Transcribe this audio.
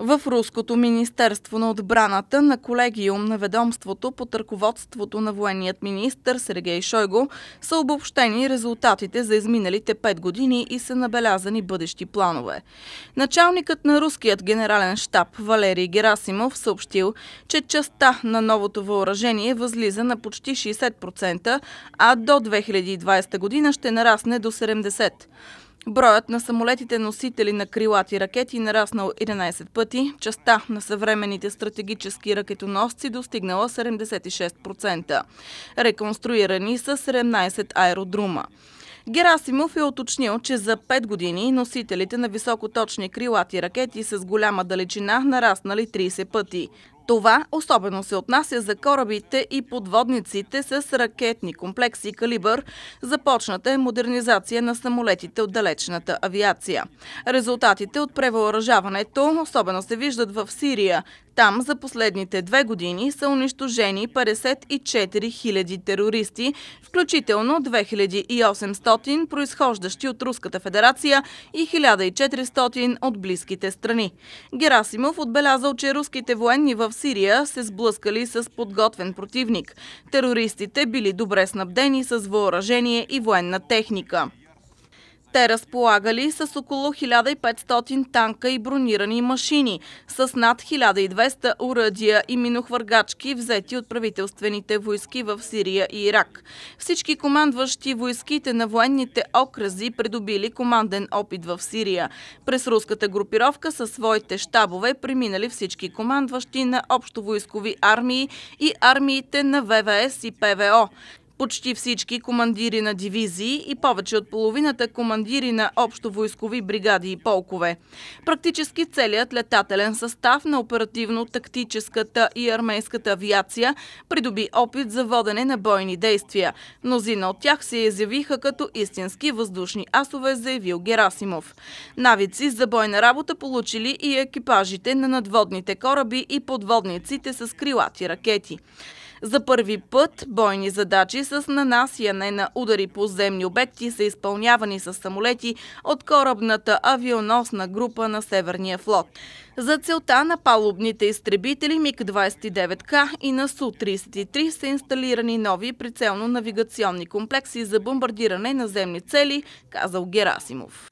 В Руското Министерство на отбраната на колегиум на ведомството под ръководството на военният министр Сергей Шойго са обобщени резултатите за изминалите 5 години и са набелязани бъдещи планове. Началникът на руският генерален штаб Валерий Герасимов съобщил, че частта на новото въоръжение възлиза на почти 60%, а до 2020 година ще нарасне до 70%. Броят на самолетите носители на крилати ракети е нараснал 11 пъти, частта на съвременните стратегически ракетоносци достигнала 76%. Реконструирани са 17 аеродрума. Герасимов е уточнил, че за 5 години носителите на високоточни крилати ракети с голяма далечина нараснали 30 пъти. Това особено се отнася за корабите и подводниците с ракетни комплекси Калибър. Започната е модернизация на самолетите от далечната авиация. Резултатите от превъоръжаването особено се виждат в Сирия. Там за последните две години са унищожени 54 000 терористи, включително 2800 произхождащи от Руската федерация и 1400 от близките страни. Герасимов отбелязал, че руските военни в Сирия се сблъскали с подготвен противник. Терористите били добре снабдени с въоръжение и военна техника. Те разполагали с около 1500 танка и бронирани машини, с над 1200 уръдия и минохвъргачки, взети от правителствените войски в Сирия и Ирак. Всички командващи войските на военните окрази придобили команден опит в Сирия. През руската групировка със своите щабове преминали всички командващи на общовойскови армии и армиите на ВВС и ПВО. Почти всички командири на дивизии и повече от половината командири на общо войскови бригади и полкове. Практически целият летателен състав на оперативно-тактическата и армейската авиация придоби опит за водене на бойни действия. Мнозина от тях се изявиха като истински въздушни асове, заявил Герасимов. Навици за бойна работа получили и екипажите на надводните кораби и подводниците с крилати ракети. За първи път бойни задачи с нанасяне на удари по земни обекти са изпълнявани с самолети от корабната авионосна група на Северния флот. За целта на палубните изтребители МиГ-29К и на Су-33 са инсталирани нови прицелно-навигационни комплекси за бомбардиране на земни цели, казал Герасимов.